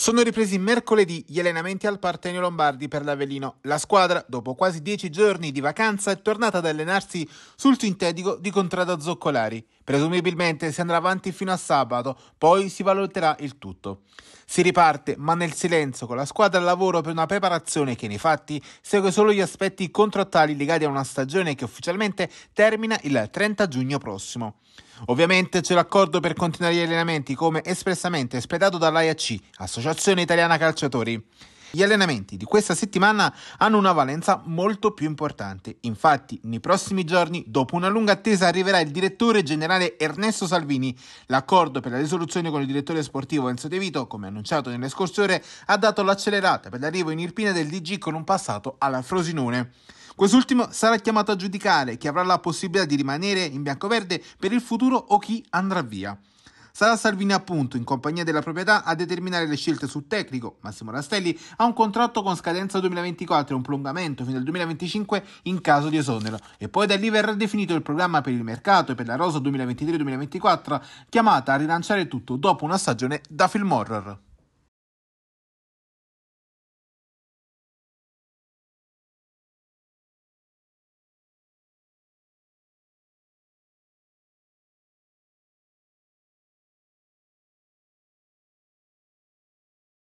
Sono ripresi mercoledì gli allenamenti al Partenio Lombardi per l'Avellino. La squadra, dopo quasi dieci giorni di vacanza, è tornata ad allenarsi sul sintetico di Contrada Zoccolari. Presumibilmente si andrà avanti fino a sabato, poi si valuterà il tutto. Si riparte, ma nel silenzio, con la squadra al lavoro per una preparazione che nei fatti segue solo gli aspetti contrattuali legati a una stagione che ufficialmente termina il 30 giugno prossimo. Ovviamente c'è l'accordo per continuare gli allenamenti come espressamente espedato dall'AIAC, associato dell'Associazione Italiana Calciatori. Gli allenamenti di questa settimana hanno una valenza molto più importante. Infatti, nei prossimi giorni, dopo una lunga attesa, arriverà il direttore generale Ernesto Salvini. L'accordo per la risoluzione con il direttore sportivo Enzo De Vito, come annunciato nelle scorse ore, ha dato l'accelerata per l'arrivo in Irpina del DG con un passato alla Frosinone. Quest'ultimo sarà chiamato a giudicare chi avrà la possibilità di rimanere in bianco-verde per il futuro o chi andrà via. Sarà Salvini appunto, in compagnia della proprietà, a determinare le scelte sul tecnico. Massimo Rastelli ha un contratto con scadenza 2024 e un prolungamento fino al 2025 in caso di esonero. E poi da lì verrà definito il programma per il mercato e per la rosa 2023-2024, chiamata a rilanciare tutto dopo una stagione da film horror.